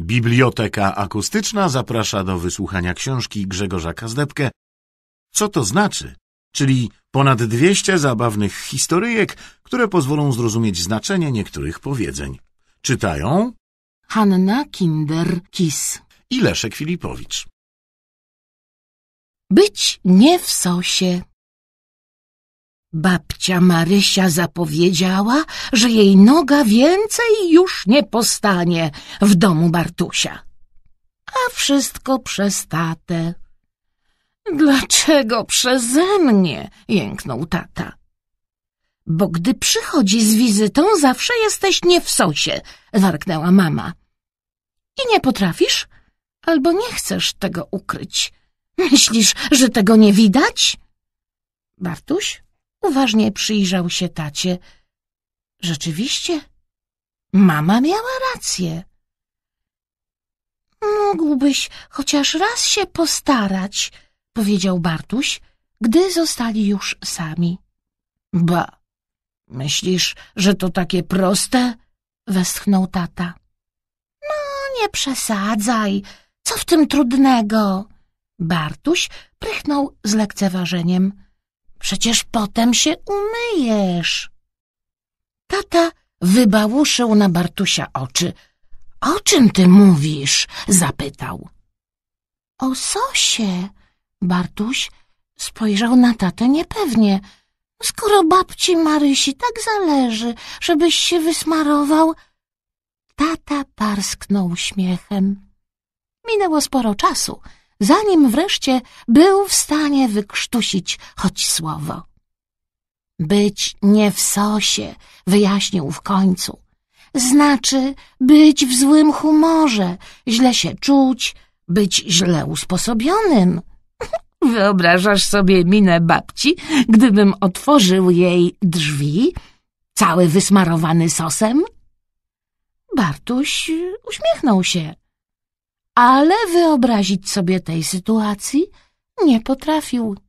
Biblioteka Akustyczna zaprasza do wysłuchania książki Grzegorza Kazdebkę Co to znaczy? Czyli ponad 200 zabawnych historyjek, które pozwolą zrozumieć znaczenie niektórych powiedzeń. Czytają Hanna Kinder-Kiss i Leszek Filipowicz. Być nie w sosie. Babcia Marysia zapowiedziała, że jej noga więcej już nie postanie w domu Bartusia. A wszystko przez tatę. Dlaczego przeze mnie? jęknął tata. Bo gdy przychodzi z wizytą, zawsze jesteś nie w sosie, warknęła mama. I nie potrafisz? Albo nie chcesz tego ukryć. Myślisz, że tego nie widać? Bartuś Uważnie przyjrzał się tacie. Rzeczywiście, mama miała rację. Mógłbyś chociaż raz się postarać, powiedział Bartuś, gdy zostali już sami. Ba, myślisz, że to takie proste? westchnął tata. No, nie przesadzaj. Co w tym trudnego? Bartuś prychnął z lekceważeniem. Przecież potem się umyjesz. Tata wybałuszył na Bartusia oczy. O czym ty mówisz? zapytał. O sosie. Bartuś spojrzał na tatę niepewnie. Skoro babci Marysi tak zależy, żebyś się wysmarował... Tata parsknął śmiechem. Minęło sporo czasu, zanim wreszcie był w stanie wykrztusić choć słowo. Być nie w sosie, wyjaśnił w końcu. Znaczy być w złym humorze, źle się czuć, być źle usposobionym. Wyobrażasz sobie minę babci, gdybym otworzył jej drzwi, cały wysmarowany sosem? Bartuś uśmiechnął się ale wyobrazić sobie tej sytuacji nie potrafił.